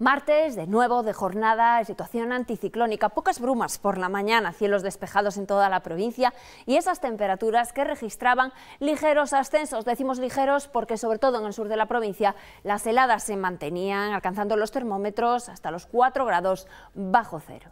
Martes, de nuevo, de jornada, en situación anticiclónica, pocas brumas por la mañana, cielos despejados en toda la provincia y esas temperaturas que registraban ligeros ascensos. Decimos ligeros porque, sobre todo en el sur de la provincia, las heladas se mantenían, alcanzando los termómetros hasta los 4 grados bajo cero.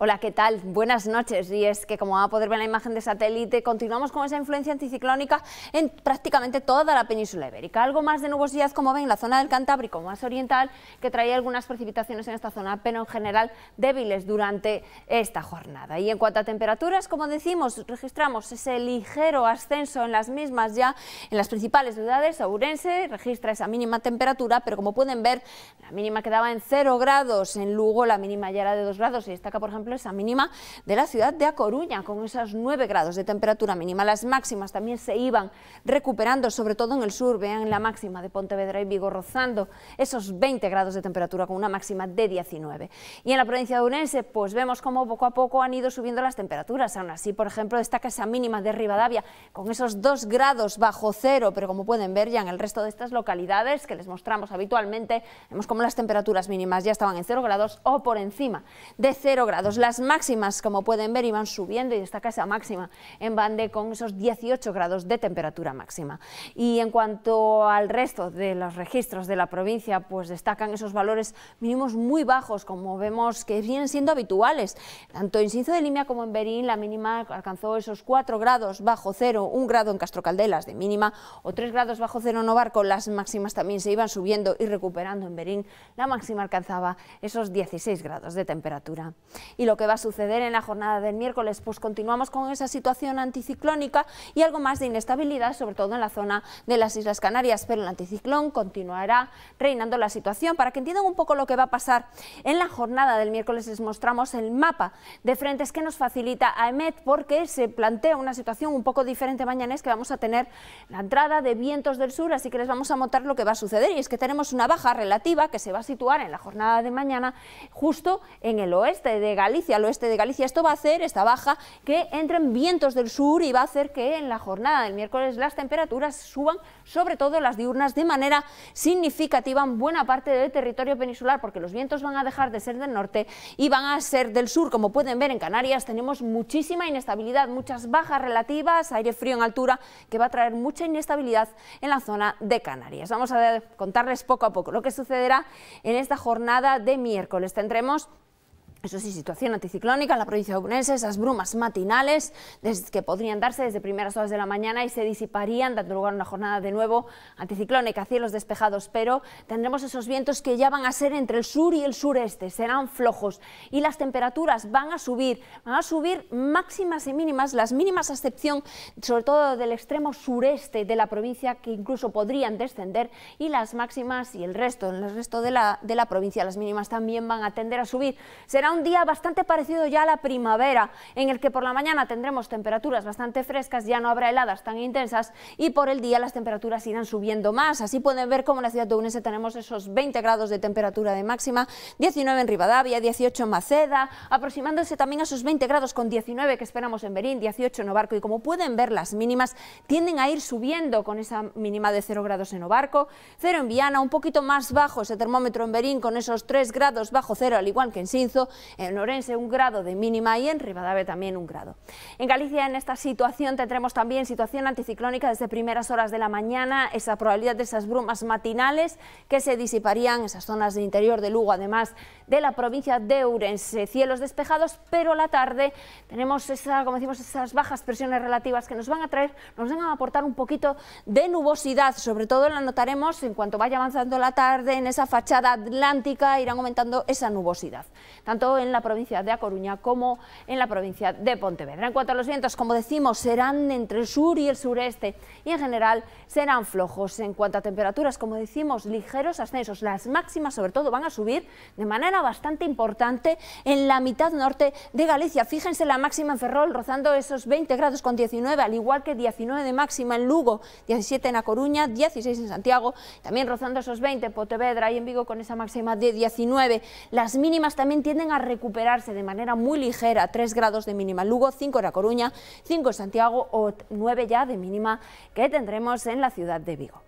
Hola, ¿qué tal? Buenas noches. Y es que, como va a poder ver en la imagen de satélite, continuamos con esa influencia anticiclónica en prácticamente toda la península ibérica. Algo más de nuevos días como ven, en la zona del Cantábrico más oriental, que traía algunas precipitaciones en esta zona, pero en general débiles durante esta jornada. Y en cuanto a temperaturas, como decimos, registramos ese ligero ascenso en las mismas ya en las principales ciudades. Ourense registra esa mínima temperatura, pero como pueden ver, la mínima quedaba en 0 grados. En Lugo la mínima ya era de 2 grados y destaca, por ejemplo, esa mínima de la ciudad de A Coruña, con esos 9 grados de temperatura mínima. Las máximas también se iban recuperando, sobre todo en el sur. Vean la máxima de Pontevedra y Vigo rozando esos 20 grados de temperatura, con una máxima de 19. Y en la provincia de Urense pues vemos cómo poco a poco han ido subiendo las temperaturas. Aún así, por ejemplo, destaca esa mínima de Rivadavia, con esos 2 grados bajo cero, pero como pueden ver ya en el resto de estas localidades que les mostramos habitualmente, vemos como las temperaturas mínimas ya estaban en 0 grados o por encima de 0 grados. Las máximas, como pueden ver, iban subiendo y destaca esa máxima en Bande con esos 18 grados de temperatura máxima. Y en cuanto al resto de los registros de la provincia, pues destacan esos valores mínimos muy bajos, como vemos que vienen siendo habituales. Tanto en Sinzo de Limia como en Berín, la mínima alcanzó esos 4 grados bajo cero, 1 grado en Castrocaldelas de mínima o 3 grados bajo cero en con Las máximas también se iban subiendo y recuperando en Berín. La máxima alcanzaba esos 16 grados de temperatura lo que va a suceder en la jornada del miércoles. Pues continuamos con esa situación anticiclónica y algo más de inestabilidad, sobre todo en la zona de las Islas Canarias, pero el anticiclón continuará reinando la situación. Para que entiendan un poco lo que va a pasar en la jornada del miércoles, les mostramos el mapa de frentes que nos facilita AEMET porque se plantea una situación un poco diferente mañana, es que vamos a tener la entrada de vientos del sur, así que les vamos a montar lo que va a suceder y es que tenemos una baja relativa que se va a situar en la jornada de mañana justo en el oeste de Galicia Galicia, al oeste de Galicia. Esto va a hacer, esta baja, que entren vientos del sur y va a hacer que en la jornada del miércoles las temperaturas suban, sobre todo las diurnas, de manera significativa en buena parte del territorio peninsular, porque los vientos van a dejar de ser del norte y van a ser del sur. Como pueden ver en Canarias tenemos muchísima inestabilidad, muchas bajas relativas, aire frío en altura, que va a traer mucha inestabilidad en la zona de Canarias. Vamos a contarles poco a poco lo que sucederá en esta jornada de miércoles. Tendremos eso sí, situación anticiclónica en la provincia de Obunense, esas brumas matinales que podrían darse desde primeras horas de la mañana y se disiparían, dando lugar a una jornada de nuevo anticiclónica, cielos despejados, pero tendremos esos vientos que ya van a ser entre el sur y el sureste, serán flojos y las temperaturas van a subir, van a subir máximas y mínimas, las mínimas a excepción sobre todo del extremo sureste de la provincia que incluso podrían descender y las máximas y el resto, el resto de la, de la provincia, las mínimas también van a tender a subir. Serán un día bastante parecido ya a la primavera, en el que por la mañana tendremos temperaturas bastante frescas, ya no habrá heladas tan intensas y por el día las temperaturas irán subiendo más. Así pueden ver cómo en la ciudad de Unese tenemos esos 20 grados de temperatura de máxima, 19 en Rivadavia, 18 en Maceda, aproximándose también a esos 20 grados con 19 que esperamos en Berín, 18 en Novarco y como pueden ver las mínimas tienden a ir subiendo con esa mínima de 0 grados en Obarco, 0 en Viana, un poquito más bajo ese termómetro en Berín con esos 3 grados bajo cero al igual que en Sinzo en Orense un grado de mínima y en Rivadavia también un grado. En Galicia en esta situación tendremos también situación anticiclónica desde primeras horas de la mañana, esa probabilidad de esas brumas matinales que se disiparían, en esas zonas del interior de Lugo, además de la provincia de Ourense, cielos despejados, pero la tarde tenemos esa, como decimos, esas bajas presiones relativas que nos van a traer, nos van a aportar un poquito de nubosidad, sobre todo la notaremos en cuanto vaya avanzando la tarde en esa fachada atlántica irán aumentando esa nubosidad. Tanto en la provincia de A Coruña como en la provincia de Pontevedra. En cuanto a los vientos, como decimos, serán entre el sur y el sureste y en general serán flojos. En cuanto a temperaturas, como decimos, ligeros ascensos. Las máximas sobre todo van a subir de manera bastante importante en la mitad norte de Galicia. Fíjense la máxima en Ferrol rozando esos 20 grados con 19, al igual que 19 de máxima en Lugo, 17 en A Coruña, 16 en Santiago, también rozando esos 20 en Pontevedra y en Vigo con esa máxima de 19. Las mínimas también tienden a a recuperarse de manera muy ligera, 3 grados de mínima Lugo, 5 en La Coruña, 5 en Santiago o 9 ya de mínima que tendremos en la ciudad de Vigo.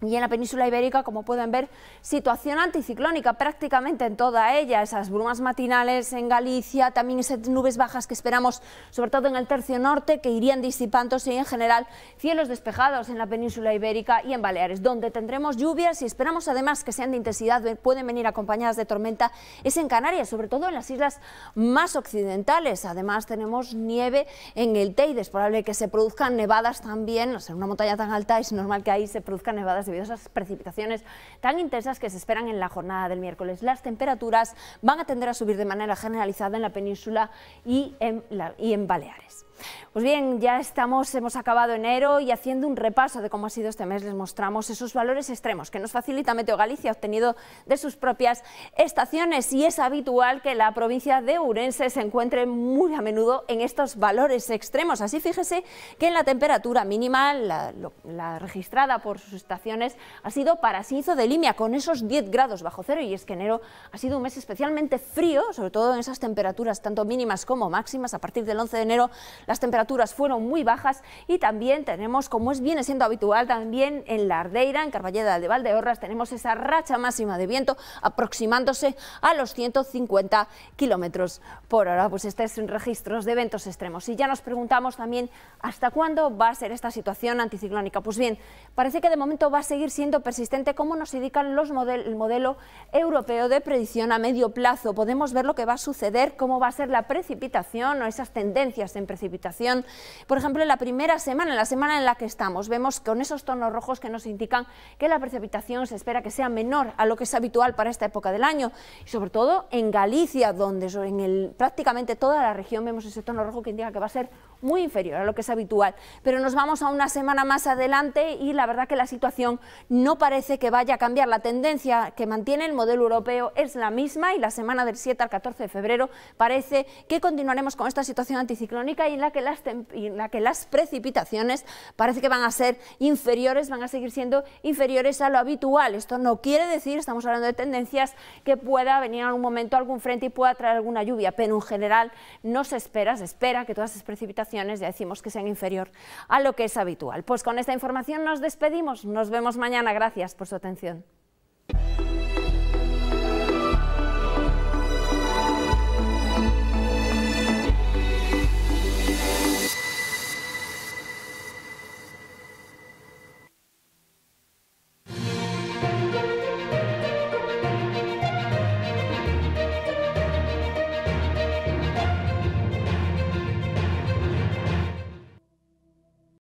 Y en la península ibérica, como pueden ver, situación anticiclónica prácticamente en toda ella. Esas brumas matinales en Galicia, también esas nubes bajas que esperamos, sobre todo en el tercio norte, que irían disipándose y en general cielos despejados en la península ibérica y en Baleares, donde tendremos lluvias y esperamos además que sean de intensidad, pueden venir acompañadas de tormenta, es en Canarias, sobre todo en las islas más occidentales. Además tenemos nieve en el Teide, es probable que se produzcan nevadas también, no sea, en una montaña tan alta es normal que ahí se produzcan nevadas debido a esas precipitaciones tan intensas que se esperan en la jornada del miércoles. Las temperaturas van a tender a subir de manera generalizada en la península y en, y en Baleares. Pues bien, ya estamos, hemos acabado enero y haciendo un repaso de cómo ha sido este mes les mostramos esos valores extremos que nos facilita Meteo Galicia obtenido de sus propias estaciones y es habitual que la provincia de Urense se encuentre muy a menudo en estos valores extremos. Así fíjese que en la temperatura mínima, la, registrada por sus estaciones, ha sido para de Limia con esos 10 grados bajo cero y es que enero ha sido un mes especialmente frío, sobre todo en esas temperaturas tanto mínimas como máximas. A partir del 11 de enero las temperaturas fueron muy bajas y también tenemos, como es viene siendo habitual, también en la Ardeira, en Carballeda de Valdeorras, tenemos esa racha máxima de viento aproximándose a los 150 kilómetros por hora. Pues este es registros de eventos extremos. Y ya nos preguntamos también hasta cuándo va a ser esta situación anticiclónica. Pues bien, parece que de momento va a seguir siendo persistente como nos indican los el modelo europeo de predicción a medio plazo. Podemos ver lo que va a suceder, cómo va a ser la precipitación o esas tendencias en precipitación precipitación. Por ejemplo, en la primera semana, en la semana en la que estamos, vemos con esos tonos rojos que nos indican que la precipitación se espera que sea menor a lo que es habitual para esta época del año, y sobre todo en Galicia, donde en prácticamente toda la región vemos ese tono rojo que indica que va a ser muy inferior a lo que es habitual. Pero nos vamos a una semana más adelante y la verdad que la situación no parece que vaya a cambiar. La tendencia que mantiene el modelo europeo es la misma y la semana del 7 al 14 de febrero parece que continuaremos con esta situación anticiclónica y en la que las, en la que las precipitaciones parece que van a ser inferiores, van a seguir siendo inferiores a lo habitual. Esto no quiere decir, estamos hablando de tendencias, que pueda venir en algún momento algún frente y pueda traer alguna lluvia, pero en general no se espera, se espera que todas esas precipitaciones ya decimos que sean inferior a lo que es habitual. Pues con esta información nos despedimos. Nos vemos mañana. Gracias por su atención.